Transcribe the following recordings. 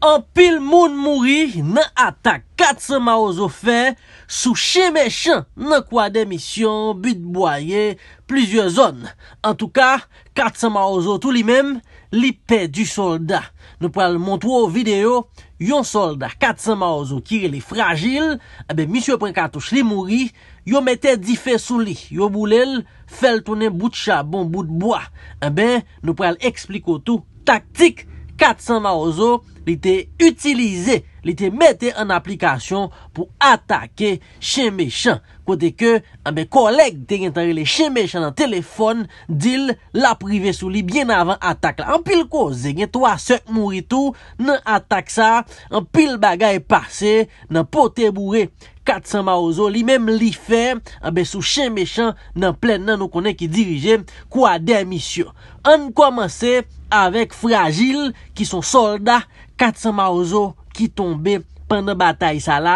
An pil moun mouri nan atak 400 maozo fe Sou cheme chan nan kwa demisyon, but boye, plizye zon An tou ka 400 maozo tou li men Li pe du solda Nou pral montwo ou video Yon solda 400 maozo kire li fragil A be misyo prenkatoch li mouri Yo mette di fe sou li Yo boulel fel tonen bout cha bon bout boye A be nou pral expliko tou Taktik 400 maozo Li te utilize, li te mette an aplikasyon pou atake chen me chan. Kote ke, anbe kolek te gen tanre li chen me chan nan telefon, dil la prive sou li bien avan atake la. An pil ko, zegen, to a sek mou ritu nan atake sa, an pil bagay pase nan pote bourre 400 maouzo, li menm li fe, anbe sou chen me chan nan plen nan nou konen ki dirije kwa demisyon. An komanse avek fragil ki son solda, 400 maouzo ki tombe pandan batay sa la,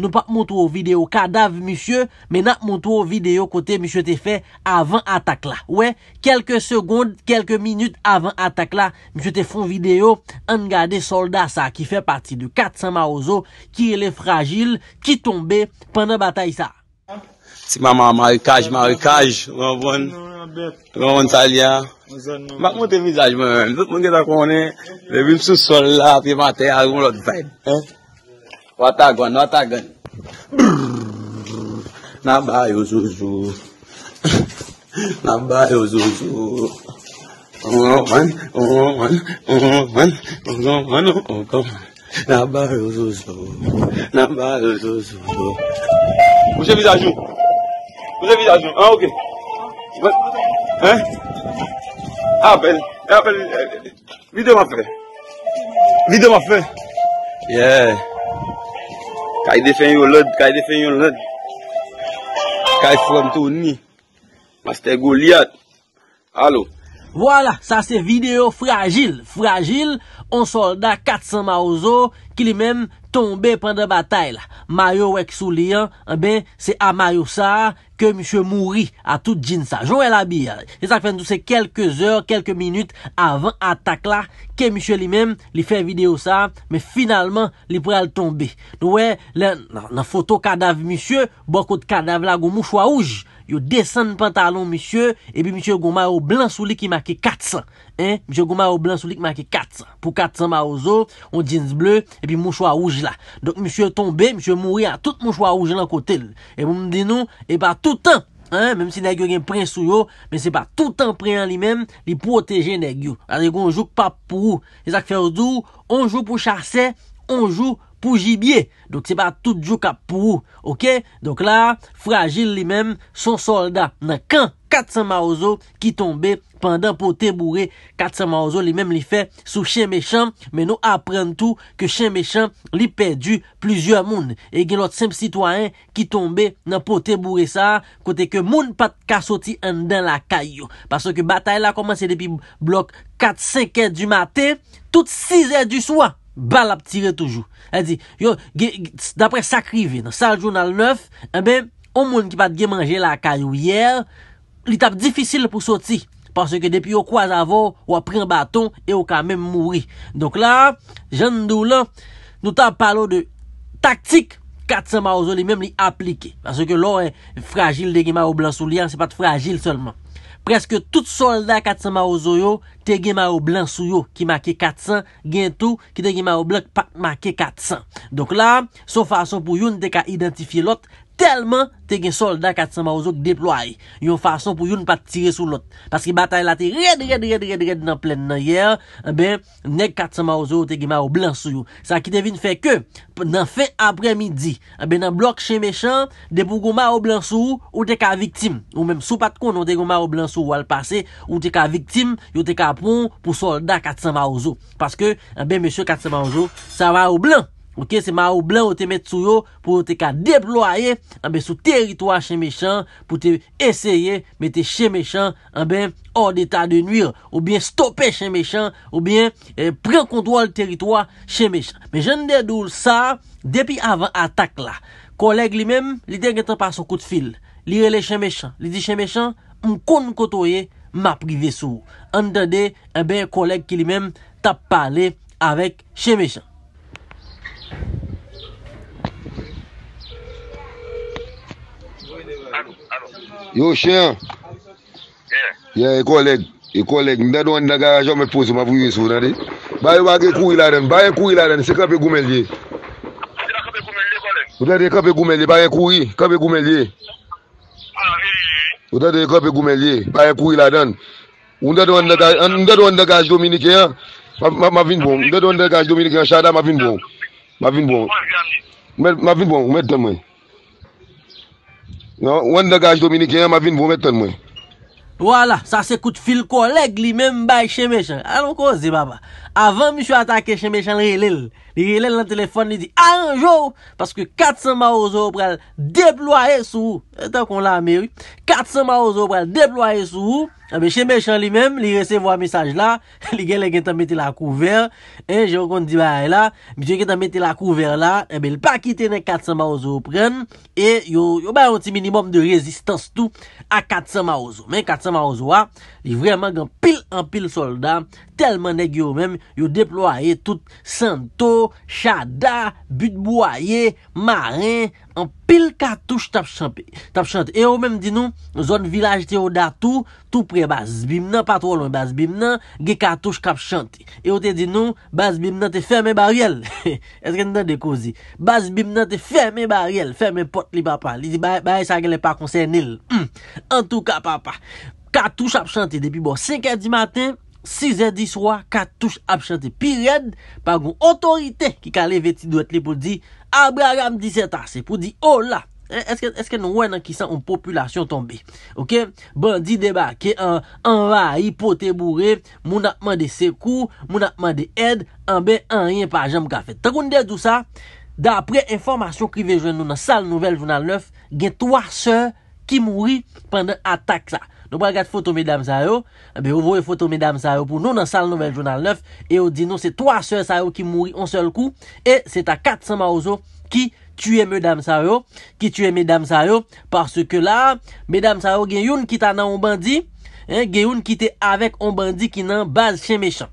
nou pa moun tou ou videyo kadav monsye, mena moun tou ou videyo kote monsye te fe avan atak la. Ouè, kelke segonde, kelke minute avan atak la, monsye te fon videyo an gade solda sa ki fe pati de 400 maouzo ki ele fragil ki tombe pandan batay sa. Si mama marikaj, marikaj Mwen bon Mwen mwen salya Mwen mwen te mizaj mwen Mwen geta konen Le bin sou sol la Pye maten a roun lot ven Wata gwen, wata gwen Mwen mwen Mwen mwen Mwen mwen Mwen mwen Mwen mwen Mwen mwen Mwen mwen Mwen mwen Mwen apel videyo ma fe. Videyo ma fe. Ye. Kay defen yon lod. Kay defen yon lod. Kay fwem tou ni. Maste go liat. Alo. Wala. Sa se video fragil. Fragil. On sol da 400 maouzo. Ki li men... tombe pande batay la. Mayo wèk sou li an, an eh ben, se amayo sa, ke mishou mouri a tout jinsa. Jouè la bi ya. E sa fen dousse kelke zor, kelke minute avan atak la, ke mishou li men, li fè video sa, men finalman, li pre al tombe. Nou wè, nan foto kadaf mishou, bokot kadaf la goun mouchou a ouj. Yo desen pantalon mishou e pi mishou goun mayo blan sou li ki maki 400. Hein? Mishou goun mayo blan sou li ki maki 400. Pou 400 ma ouzo on jins bleu, e pi mouchou a ouj Donk mi chwe tombe Mi chwe mouri a tout mou chwa oujel an kote E moun di nou E pa tout an Mèm si nagyo gen pren sou yo Mèm se pa tout an pren an li mèm Li proteje nagyo Adèkou an jou pap pou E sak fè ou dou An jou pou chase An jou pou jibye, dok se pa tout jou kap pou ou, ok, dok la, fragil li men, son soldat, nan kan 400 maouzo, ki tombe, pandan pou te bourre, 400 maouzo, li men li fe, sou chen mecham, men nou apren tou, ke chen mecham, li perdu, plizye moun, e gen lot sem sitwayen, ki tombe, nan pou te bourre sa, kote ke moun pat kasoti, an dan la kayo, pason ke batay la komanse, depi blok, 4-5 e du mate, tout 6 e du swa, bal ap tire toujou dapre sakri vin sal jounal 9 ou moun ki pat ge manje la kayou yer li tap difisil pou soti parce ke depi yo kwa zavo yo apren baton yo kamem mouri nou tap palo de taktik katse ma ouzo li mem li aplike parce ke lor e fragil de ge ma oublan souli an se pat fragil seulement Preske tout soldat 400 ma ou zo yo, te gen ma ou blan sou yo ki make 400, gen tou ki te gen ma ou blan pak make 400. Donk la, sou fason pou yon te ka identifi lot, Delman te gen soldat katsama ouzo kdeploy, yon fason pou yon pat tire sou lot. Paske batay la te red, red, red, red, red nan plen nan yer, eh be, nek katsama ouzo te gen ma ou blan sou yon. Sa ki te vin fe ke, nan fe apre midi, eh be nan blok che mechant, de pou goma ou blan sou, ou te ka viktim. Ou menm sou pat kon nou te goma ou blan sou wal pase, ou te ka viktim, yo te ka pon pou soldat katsama ouzo. Paske, eh be, monsye katsama ouzo, sa va ou blan. Ok, se ma ou blan ou te met sou yo pou te ka deploye anbe sou teritwa chen me chan pou te eseye mette chen me chan anbe or deta de nuye ou bien stoppe chen me chan ou bien eh, pren kontrol teritwa chen me chan. Men jende dou sa depi avan atak la, koleg li mem li dengetan pa sou kout fil, li rele chen me chan, li di chen me chan, moun kon kotoye ma prive sou, an dade enbe eh koleg ki li mem tap pale avek chen me chan. Yo chen, e koleg, mdèd wènda gaj a jòm e posi mwavyo yè soun an di Baye wage kou ila den, baye kou ila den, se kèpe gou mel di Mdèd wè kèpe gou mel di, baye kou e, e, e. ila den Mdèd wè kèpe gou mel di, baye kou ila den Mdèd wènda gaj dominikè an, mwavin bon Mdèd wènda gaj dominikè an, chada mwavin bon Mwavin bon, mwavin bon, mwèd temwen Wan non, degaj Dominik, gen yon ma vin vou met ton mwen. Wala, sa se koute fil koleg li men mbay Chemechan. Anon ko zi baba. Avan mi chwa atake Chemechan li relel. Li relel lan telefon li di anjou. Paske 400 ma ouzo oubrel deploye sou. Eta kon la meri. 400 ma ouzo oubrel deploye sou ou. Chèmè chan li mèm, li rese vwa misaj la, li gen lè gen tan mette la kou ver, jèmè kon eh di ba aè la, mi gen tan mette la kou ver la, lè pa ki tène 400 maouzo pren, e yon ba yon ti minimum de rezistans tou a 400 maouzo. Men 400 maouzo wa, ah, li vreman gen pil an pil soldat, telman neg yo mèm, yo deploaye tout santo, chada, butbouaye, marin, an pil katouche tap chante. Tap chante. E yo mèm di nou, zon vilaj te yo datou, tou pre bas, zbim nan patro lon, bas zbim nan, ge katouche kap chante. E yo te di nou, bas zbim nan te ferme bariel. E tre nan dekouzi. Bas zbim nan te ferme bariel, ferme pot li ba pa. Li di ba, ba, sa gen le pa konsenil. An hmm. tou ka pa pa. Katouche ap chante. Depi bo, 5 e di maten, Si zè diswa, ka touche ap chante. Pi red, pa goun otorite ki kale veti do et li pou di, Abraham 17 ase, pou di, Ola, eske nou wè nan ki san oum populasyon tombe? Ok, bon di deba, ki anva, hipote bouré, moun apman de sekou, moun apman de ed, anbe an rien pa jem ka fet. Takoun de dousa, dapre informasyon ki vejwen nou nan sal nouvel jounal 9, gen 3 sèr ki mouri panden atak sa. Nou pou agat foto mèdame Saro, pou nou nan sal Nouvel Jounal 9, e ou di nou se 3 sèr Saro ki mouri an sèl kou, e se ta 400 maouzo ki tue mèdame Saro, ki tue mèdame Saro, parce ke la mèdame Saro gen youn kita nan Ombandi, gen youn kita avèk Ombandi ki nan baz chen mechan.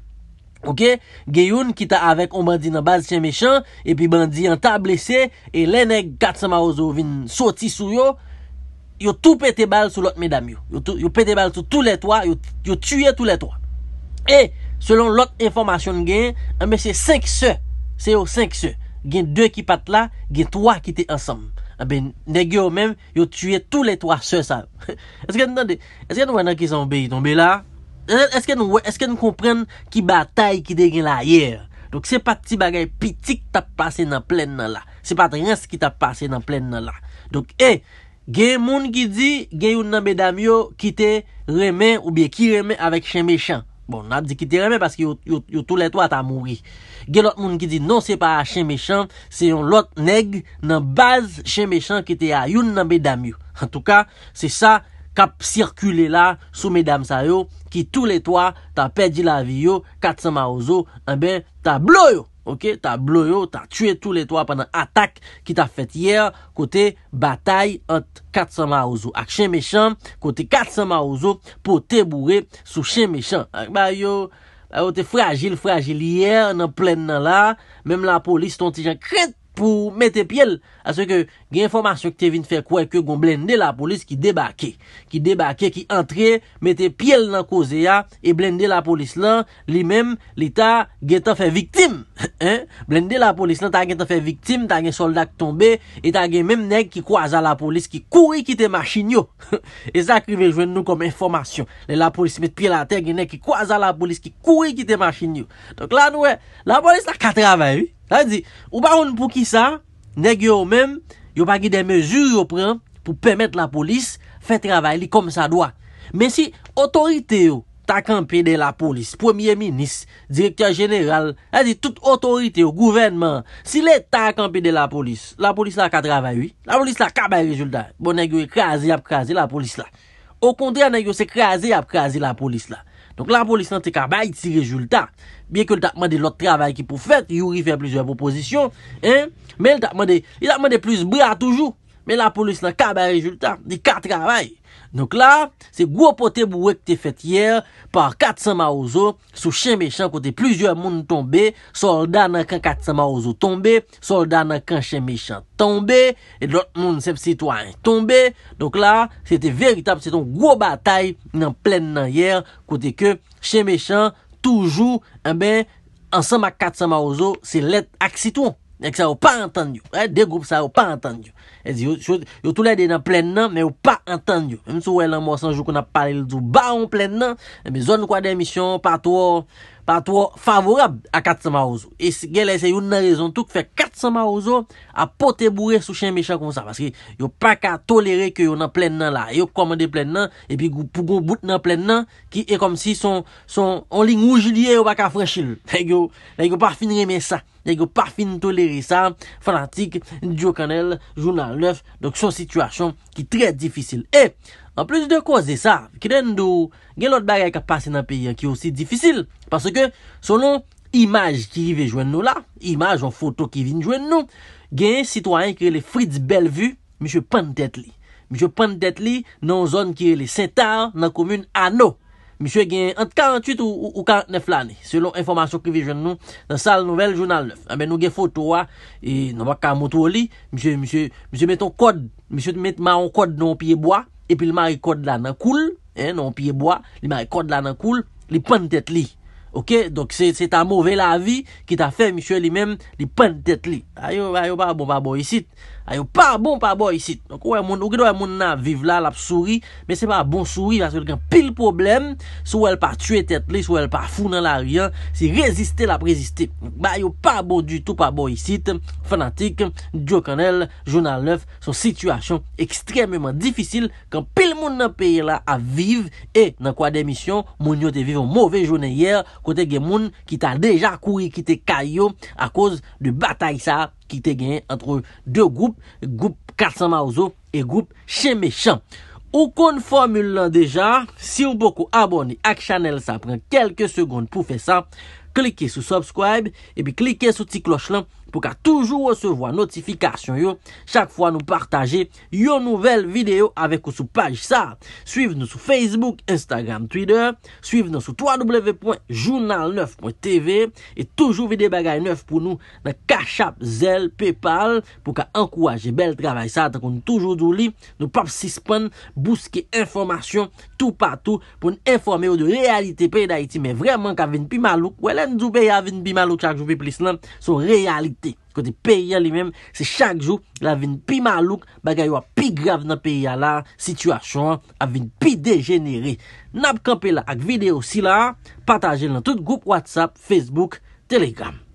Ok, gen youn kita avèk Ombandi nan baz chen mechan, e pi bandi an ta blese, e lène 400 maouzo vin soti sou yo, Yo tou pete bal sou lot medam yo. Yo pete bal sou tout letwa. Yo tue tout letwa. E, selon lot informasyon gen, ambe se 5 se. Se yo 5 se. Gen 2 ki pat la, gen 3 ki te ansam. Ambe negyo men, yo tue tout letwa se sa. Eske nou anan ki san be yi ton be la? Eske nou wè, eske nou kompren ki batay ki de gen la yer? Donk se pat ti bagay piti ki tap pase nan plen nan la. Se pat ren se ki tap pase nan plen nan la. Donk e, eh, Gen moun ki di gen yon nanbe damyo kite remen ou biye ki remen avek chen me chan. Bon nan di kite remen paski yon tou letwa ta mouri. Gen lot moun ki di non se pa a chen me chan se yon lot neg nan baz chen me chan kite a yon nanbe damyo. En tou ka se sa kap sirkule la sou medam sa yo ki tou letwa ta pedi la vi yo katsan ma ozo anbe ta blo yo. Ok, ta blo yo, ta tue tou letwa pandan atak ki ta fet yer kote batay ant kat sa ma ouzo. Ak chen me chan, kote kat sa ma ouzo pou te bourre sou chen me chan. Ak ba yo, yo te fragil, fragil. Yer, nan plen nan la, mem la polis ton ti jan kret, pou mette piel, aswe ke ge informasyon ke te vin fè kwa e ke gon blende la polis ki debake, ki debake, ki entre, mette piel nan koze ya, e blende la polis lan, li men, li ta ge tan fè viktim, blende la polis lan, ta ge tan fè viktim, ta ge soldak tombe, e ta ge men men ki kwa aza la polis, ki kouri ki te machin yo, e sa ki vejwen nou kom informasyon, la polis met piel an te, genen ki kwa aza la polis, ki kouri ki te machin yo, e, la polis la katrava yu, La di, ou baoun pou ki sa, negyo ou men, yo bagi de mezur bon, yo pren pou pemet la polis fe travay li kom sa doak. Men si otorite yo takan pede la polis, premier minis, direktor general, la di, tout otorite yo, gouvernment, si le takan pede la polis, la polis la ka travay, la polis la ka bay rezultat, bon negyo e krasi ap krasi la polis la. Ou kontra negyo se krasi ap krasi la polis la. Donk la pou lisante ka bay ti rejou lta. Bien ke l takman de l ot travay ki pou fèk. Youri fè plusieurs propositions. Men l takman de plus bra toujou. Men la polis nan kaba rezultat di kat travay. Donk la, se gwo pote bou wek te fet yer par 400 maouzo sou chen mechand kote plizye moun tonbe. Soldat nan ken 400 maouzo tonbe, soldat nan ken chen mechand tonbe, et lot moun sep sitwany tonbe. Donk la, se te veritab se ton gwo batay nan plen nan yer kote ke chen mechand toujou anbe ansama 400 maouzo se let ak sitwoun. Ek sa ou pa enten diyo. Eh, de group sa ou pa enten eh, diyo. Yo tou la de nan plen nan, men ou pa enten diyo. Mwen sou wè lan mwosan, jou kon ap pale lidou ba ou plen nan, eh, men zon nou kwa demisyon, patou ou, A two favorab a 400 marouzo. E gen lese yon nan rezon touk fe 400 marouzo a pote bourre sou chen mecha kon sa. Paske yon pa ka tolere ke yon nan plen nan la. Yon komande plen nan. E pi pou kon bout nan plen nan. Ki e kom si son onling ouj liye yon pa ka frechil. Yon pa fin reme sa. Yon pa fin tolere sa. Fanatik, Djo Kanel, Jounan Lef. Donk son situasyon ki tre difficile. E! An ples de koze sa, ki den nou gen lot bagay ka pase nan peyi an ki osi difisil. Paske sonon imaj ki ve joen nou la, imaj ou foto ki ven joen nou, gen sitwany ki rele Fritz Bellevue, Mishwe Pantetli. Mishwe Pantetli nan zon ki rele Saint-Anne nan komune Ano. Mishwe gen 48 ou 49 lani, selon informasyon ki ve joen nou, nan sal Nouvel Jounal 9. A ah men nou gen foto wa, e nan baka motou li, Mishwe meton kod, Mishwe metman kod nan piye boya, epi l marikot la nan koul, eh, nan piye boya, l marikot la nan koul, li pen tet li. Ok, donk se ta mouvel avi, ki ta fe, mi chwe li men, li pen tet li. Ayo, ayo, ba, bo, ba, bo, isi, isi, A yo pa bon pa bo yisit. Ou kido a moun nan vive la bon la psouri. Men se pa bon psouri. Vase kwen pil problem. Sou el pa tue tet li. Sou el pa foun nan la riyan. Si reziste la preziste. Ba yo pa bon du tout pa bo yisit. Fanatik. Djo kanel. Jounal 9. Son situasyon ekstremement difisil. Kwen pil moun nan peye la a vive. E nan kwa demisyon. Moun yo te vive mouve jounen yer. Kote gen moun ki ta deja kouri. Ki te kayo. A koz de batay sa. ki te genye antre 2 goup, goup 400 maouzo, e goup cheme chan. Ou kon formule lan deja, si ou boku abone ak chanel sa, pren kelke segonde pou fe sa, klike sou subscribe e bi klike sou ti kloch lan pou ka toujou recevo a notifikasyon yo chak fwa nou partaje yo nouvel video avek ou sou paj sa Suiv nou sou Facebook, Instagram, Twitter Suiv nou sou www.journal9.tv E toujou vide bagay neuf pou nou na kachap, zel, paypal pou ka ankouaje bel travay sa ta kon toujou dou li nou pap sispan bouske informasyon tou patou pou nou informe ou de realite pey da iti me vreman ka ven pi malouk wèle lèn djoube ya avin bi malouk chakjou bi plis nan, son reyalite. Kote peya li mem, se chakjou la avin bi malouk, bagay wap pi grav nan peya la, situasyon avin pi degenere. Nap kapela ak video si la, pataje nan tout goup WhatsApp, Facebook, Telegram.